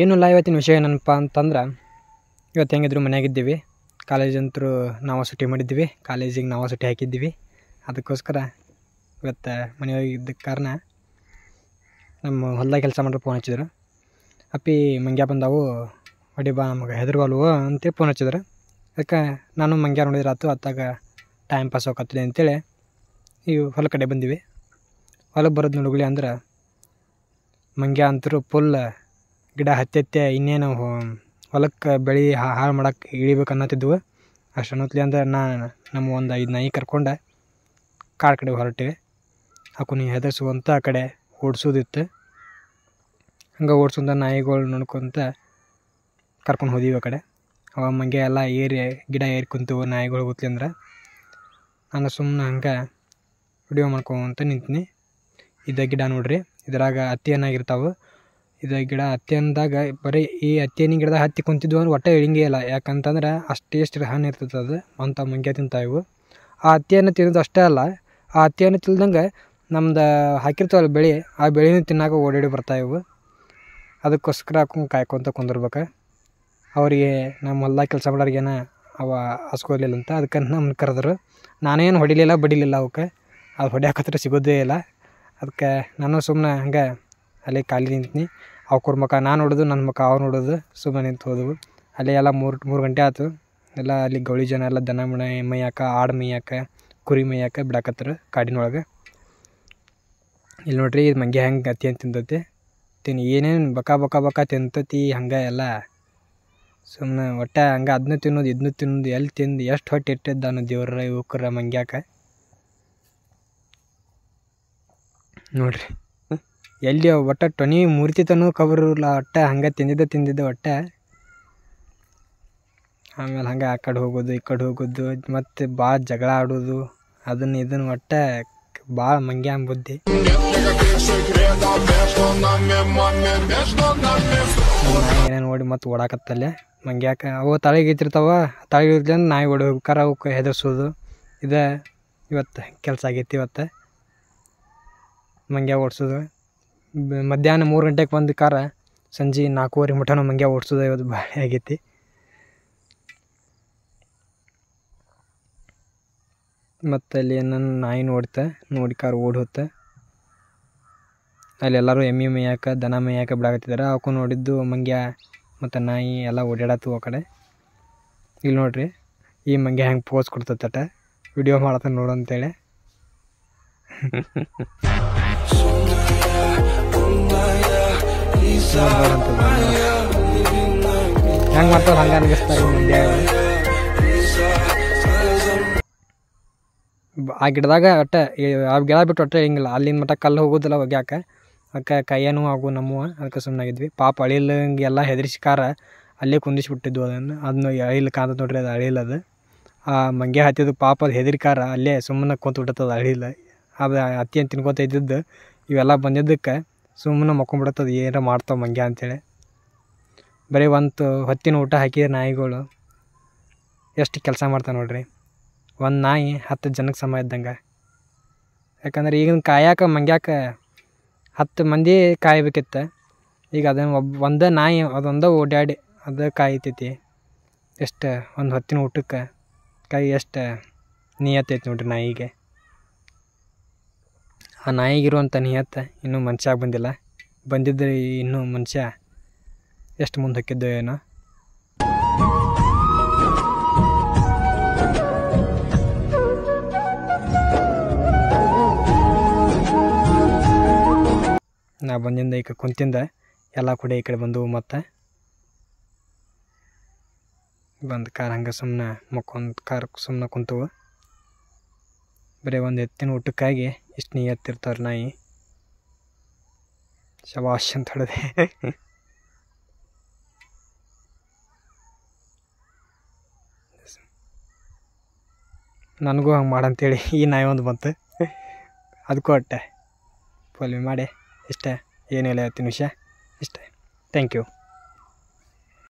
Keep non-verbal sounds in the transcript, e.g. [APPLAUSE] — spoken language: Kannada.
ಏನಿಲ್ಲ ಇವತ್ತಿನ ವಿಷಯ ಏನಪ್ಪ ಅಂತಂದ್ರೆ ಇವತ್ತು ಹೆಂಗಿದ್ರು ಮನೆಯಾಗಿದ್ದೀವಿ ಕಾಲೇಜಂತರೂ ನಾವು ಸೂಟಿ ಮಾಡಿದ್ದೀವಿ ಕಾಲೇಜಿಗೆ ನಾವು ಸೂಟಿ ಹಾಕಿದ್ದೀವಿ ಅದಕ್ಕೋಸ್ಕರ ಇವತ್ತು ಮನೆಯಾಗಿದ್ದ ಕಾರಣ ನಮ್ಮ ಹೊಲ್ದಾಗ ಕೆಲಸ ಮಾಡಿದ್ರೆ ಫೋನ್ ಹಚ್ಚಿದ್ರು ಅಪ್ಪಿ ಮಂಗ್ಯ ಬಂದಾವು ಹೊಡಿ ಬಾ ನಮಗೆ ಹೆದರ್ಗಲ್ವು ಅಂತೇಳಿ ಫೋನ್ ಹಚ್ಚಿದ್ರು ಅದಕ್ಕೆ ನಾನು ಮಂಗ್ಯ ನೋಡಿದ್ರೆ ಆತು ಅತ್ತಾಗ ಟೈಮ್ ಪಾಸ್ ಹೋಗತ್ತಿದೆ ಅಂತೇಳಿ ಈ ಹೊಲ ಕಡೆ ಬಂದಿವಿ ಹೊಲಕ್ಕೆ ಬರೋದು ನೋಡುಗಳಿ ಅಂದ್ರೆ ಮಂಗ್ಯ ಅಂತರೂ ಫುಲ್ ಗಿಡ ಹತ್ತತ್ತೆ ಇನ್ನೇನು ಹೊಲಕ್ಕೆ ಬೆಳೆ ಹಾಳು ಮಾಡಕ್ಕೆ ಇಳಿಬೇಕು ಅನ್ನತ್ತಿದ್ವು ಅನ್ನೋತ್ಲಿ ಅಂದ್ರೆ ನಾ ನಮ್ಮ ಒಂದು ಐದು ನಾಯಿ ಕರ್ಕೊಂಡು ಕಾಡು ಕಡೆ ಆ ಅವನ್ನ ಹೆದರ್ಸುವಂತ ಆ ಕಡೆ ಓಡಿಸೋದಿತ್ತು ಹಂಗೆ ಓಡಿಸೋಂಥ ನಾಯಿಗಳು ನೋಡ್ಕೊತ ಕರ್ಕೊಂಡು ಹೋದೀವಿ ಆ ಕಡೆ ಅವ ಮಂಗೆ ಎಲ್ಲ ಏರಿ ಗಿಡ ಏರಿ ಕುಂತವು ನಾಯಿಗಳು ಗೊತ್ತಲಿ ಅಂದ್ರೆ ನಾನು ಸುಮ್ಮನೆ ಹಂಗೆ ವಿಡಿಯೋ ಮಾಡ್ಕೊಂತ ನಿಂತೀನಿ ಇದ ಗಿಡ ನೋಡ್ರಿ ಇದ್ರಾಗ ಹತ್ತಿ ಏನಾಗಿರ್ತಾವೆ ಇದು ಗಿಡ ಹತ್ತಿಯಂದಾಗ ಬರೀ ಈ ಹತ್ಯೆನಿ ಗಿಡದಾಗ ಹತ್ತಿ ಕುಂತಿದ್ವು ಅಂದ್ರೆ ಒಟ್ಟೆ ಇಳಿಂಗೇ ಇಲ್ಲ ಯಾಕಂತಂದ್ರೆ ಅಷ್ಟು ಟೇಸ್ಟ್ ಹಣ್ಣು ಇರ್ತದೆ ಅದು ಅಂತ ಮಂಗ್ಯ ತಿಂತಾಯಿವು ಆ ಹತ್ತಿಯನ್ನು ತಿನ್ನೋದು ಅಷ್ಟೇ ಅಲ್ಲ ಆ ಹತ್ತಿಯನ್ನು ತಿಳ್ದಂಗೆ ನಮ್ದು ಹಾಕಿರ್ತೀವಲ್ಲ ಬೆಳೆ ಆ ಬೆಳೆಯೂ ತಿನ್ನಾಕ ಓಡಾಡಿ ಬರ್ತಾಯಿವು ಅದಕ್ಕೋಸ್ಕರ ಹಾಕೊಂಡು ಕಾಯ್ಕೊಂತ ಕುಂದಿರ್ಬೇಕು ಅವರಿಗೆ ನಮ್ಮ ಹೊಲ್ದಾಗ ಕೆಲಸ ಮಾಡೋರಿಗೇನ ಅವ ಹಸ್ಕೊಳ್ಲಿಲ್ಲ ಅಂತ ಅದಕ್ಕೆ ನಮ್ಮನ್ನು ಕರೆದ್ರು ನಾನೇನು ಹೊಡಿಲಿಲ್ಲ ಬಡಿಲಿಲ್ಲ ಅವಕ್ಕೆ ಅದು ಹೊಡ್ಯಾಕತ್ರ ಸಿಗೋದೇ ಇಲ್ಲ ಅದಕ್ಕೆ ನಾನು ಸುಮ್ಮನೆ ಹಂಗೆ ಅಲ್ಲಿ ಖಾಲಿ ನಿಂತೀನಿ ಅವ್ರ ಮುಖ ನಾನು ಹೊಡೆದು ನನ್ನ ಮುಖ ಅವ್ರು ನೋಡೋದು ಸುಮ್ಮನೆ ನಿಂತು ಹೋದವು ಅಲ್ಲೇ ಎಲ್ಲ ಮೂರು ಮೂರು ಗಂಟೆ ಆಯ್ತು ಎಲ್ಲ ಅಲ್ಲಿ ಗೌಳಿ ಜನ ಎಲ್ಲ ದನ ಮಣ ಮೈಯಾಕ ಆಡು ಮೈಯಾಕ ಕುರಿ ಮೈಯಾಕ ಬಿಡಾಕತ್ತರ ಕಾಡಿನೊಳಗೆ ಇಲ್ಲಿ ನೋಡ್ರಿ ಇದು ಮಂಗೆ ಹೆಂಗೆ ಅತಿ ಅಂತ ತಿಂತೈತಿ ತಿನ್ನು ಏನೇನು ಬಕ ಬಕ ಬಕ ತಿಂತತಿ ಹಂಗೆ ಎಲ್ಲ ಸುಮ್ಮನೆ ಒಟ್ಟೆ ಹಂಗೆ ಅದ್ನ ತಿನ್ನೋದು ಇದ್ನ ತಿನ್ನೋದು ಎಲ್ಲಿ ತಿಂದು ಎಷ್ಟು ಹೊಟ್ಟೆ ಇಟ್ಟಿದ್ದ ಅನ್ನೋ ದೇವ್ರ ಇವಕ್ರ ಮಂಗ್ಯಾಕ ನೋಡ್ರಿ ಎಲ್ಲಿ ಒಟ್ಟು ಟೊನಿ ಕವರ್ ಕಬರು ಒಟ್ಟೆ ಹಂಗೆ ತಿಂದಿದ್ದೆ ತಿಂದಿದ್ದೆ ಒಟ್ಟೆ ಆಮೇಲೆ ಹಂಗೆ ಆ ಕಡೆ ಹೋಗೋದು ಈ ಕಡೆ ಹೋಗೋದು ಮತ್ತು ಭಾಳ ಜಗಳ ಆಡೋದು ಅದನ್ನು ಇದನ್ನು ಒಟ್ಟೆ ಭಾಳ ಮಂಗ್ಯ ಬುದ್ಧಿ ನೋಡಿ ಮತ್ತೆ ಓಡಾಕತ್ತಲ್ಲೇ ಮಂಗ್ಯಾಕ ಅವು ತಳಗಿತಿರ್ತಾವ ತಳಿ ಅಂದ್ರೆ ನಾಯಿ ಓಡಿ ಹೋಗ್ಬೇಕಾರ ಅವಕ್ಕೆ ಹೆದರ್ಸೋದು ಇದೇ ಇವತ್ತು ಕೆಲಸ ಆಗೈತಿ ಇವತ್ತು ಮಂಗ್ಯಾಗ ಓಡಿಸೋದು ಮಧ್ಯಾಹ್ನ ಮೂರು ಗಂಟೆಗೆ ಬಂದು ಕಾರ ಸಂಜೆ ನಾಲ್ಕೂವರೆ ನಮ್ಮ ಮಂಗೆ ಓಡಿಸೋದು ಇವತ್ತು ಭಾಳ ಆಗೈತಿ ಮತ್ತು ಅಲ್ಲಿ ನನ್ನ ನಾಯಿ ನೋಡ್ತ ನೋಡಿ ಕಾರ್ ಓಡಿ ಅಲ್ಲಿ ಎಲ್ಲರೂ ಎಮ್ಮೆ ಮೈಯಾಕ ದನ ಮೈಯಾಕ ಬಿಡಾಕತ್ತಿದ್ದಾರೆ ಅವಕ್ಕೂ ನೋಡಿದ್ದು ಮಂಗ್ಯ ಮತ್ತು ನಾಯಿ ಎಲ್ಲ ಓಡಾಡತ್ತು ಆ ಕಡೆ ಇಲ್ಲಿ ನೋಡ್ರಿ ಈ ಮಂಗ್ಯ ಹೆಂಗೆ ಪೋಸ್ ಕೊಡ್ತತ್ತಟ ವಿಡಿಯೋ ಮಾಡತ್ತ ನೋಡು ಅಂತೇಳಿ [LAUGHS] ಹೆಂಗೆ ಆ ಗಿಡದಾಗ ಒಟ್ಟೆ ಆ ಗಿಡ ಬಿಟ್ಟು ಒಟ್ಟೆ ಹಿಂಗಿಲ್ಲ ಅಲ್ಲಿಂದ ಮಟ್ಟ ಕಲ್ಲು ಹೋಗುದಿಲ್ಲ ಒಗ್ಯಾಕೆ ಅಕ್ಕ ಕೈಯನು ಆಗು ನಮ್ಮ ಅದಕ್ಕೆ ಸುಮ್ಮನಾಗಿದ್ವಿ ಪಾಪ ಹಿಂಗೆ ಎಲ್ಲ ಹೆದರಿಸಿಕಾರ ಅಲ್ಲೇ ಕುಂದಿಸಿಬಿಟ್ಟಿದ್ವು ಅದನ್ನು ಅದನ್ನ ಅಳಿಲ್ ಕಾದ ನೋಡ್ರಿ ಅದು ಅಳಿಲ್ ಅದು ಆ ಮಂಗೆ ಹತ್ತಿದ್ದು ಪಾಪ ಅದು ಹೆದರಿಕಾರ ಅಲ್ಲೇ ಸುಮ್ಮನೆ ಕೂತು ಬಿಟ್ಟದ ಅಳಿಲ್ ಅದು ಹತ್ತಿ ಅಂತ ತಿನ್ಕೋತ ಇದ್ದಿದ್ದು ಇವೆಲ್ಲ ಬಂದಿದ್ದಕ್ಕೆ ಸುಮ್ಮನೆ ಮಕ್ಕೊಂಬಿಡತ್ತದು ಏನಾರ ಮಾಡ್ತಾವೆ ಮಂಗ್ಯ ಅಂಥೇಳಿ ಬರೀ ಒಂದು ಹೊತ್ತಿನ ಊಟ ಹಾಕಿದ ನಾಯಿಗಳು ಎಷ್ಟು ಕೆಲಸ ಮಾಡ್ತಾವೆ ನೋಡ್ರಿ ಒಂದು ನಾಯಿ ಹತ್ತು ಜನಕ್ಕೆ ಸಮ ಇದ್ದಂಗೆ ಯಾಕಂದ್ರೆ ಈಗಿನ ಕಾಯಕ್ಕೆ ಮಂಗ್ಯಾಕ ಹತ್ತು ಮಂದಿ ಕಾಯಬೇಕಿತ್ತು ಈಗ ಅದನ್ನು ಒಬ್ಬ ಒಂದೇ ನಾಯಿ ಅದೊಂದೇ ಓಡಾಡಿ ಅದು ಕಾಯ್ತೈತಿ ಎಷ್ಟು ಒಂದು ಹೊತ್ತಿನ ಊಟಕ್ಕೆ ಕೈ ಎಷ್ಟು ನೀಯತ್ತೈತಿ ನೋಡ್ರಿ ನಾಯಿಗೆ ಆ ನಾಯಿಗಿರುವಂಥ ನಿಯತ್ತ ಇನ್ನೂ ಮನುಷ್ಯಾಗ ಬಂದಿಲ್ಲ ಬಂದಿದ್ದರೆ ಇನ್ನೂ ಮನುಷ್ಯ ಎಷ್ಟು ಮುಂದೆ ಹಾಕಿದ್ದೆ ಏನೋ ನಾ ಬಂದಿಂದ ಈ ಕುಂತಿಂದ ಎಲ್ಲ ಕೂಡ ಈ ಕಡೆ ಬಂದವು ಮತ್ತೆ ಬಂದು ಕಾರ್ ಹಂಗೆ ಸುಮ್ಮನೆ ಮಕ್ಕೊಂದು ಕಾರ್ ಸುಮ್ಮನೆ ಕುಂತವು ಬರೀ ಒಂದು ಎತ್ತಿನ ಊಟಕ್ಕಾಗಿ ಇಷ್ಟು ನೀ ಎತ್ತಿರ್ತಾರೆ ನಾಯಿ ಶವಾಶ್ ಅಂತ ಹೊಡೆದೆ ನನಗೂ ಹಂಗೆ ಮಾಡಂತೇಳಿ ಈ ನಾಯಿ ಒಂದು ಬಂತು ಅದಕ್ಕೂ ಅಟ್ಟೆ ಫೋಲ್ವಿ ಮಾಡಿ ಇಷ್ಟೇ ಏನಿಲ್ಲ ಹೇಳ್ತೀನಿ ವಿಷಯ ಇಷ್ಟೇ ಥ್ಯಾಂಕ್ ಯು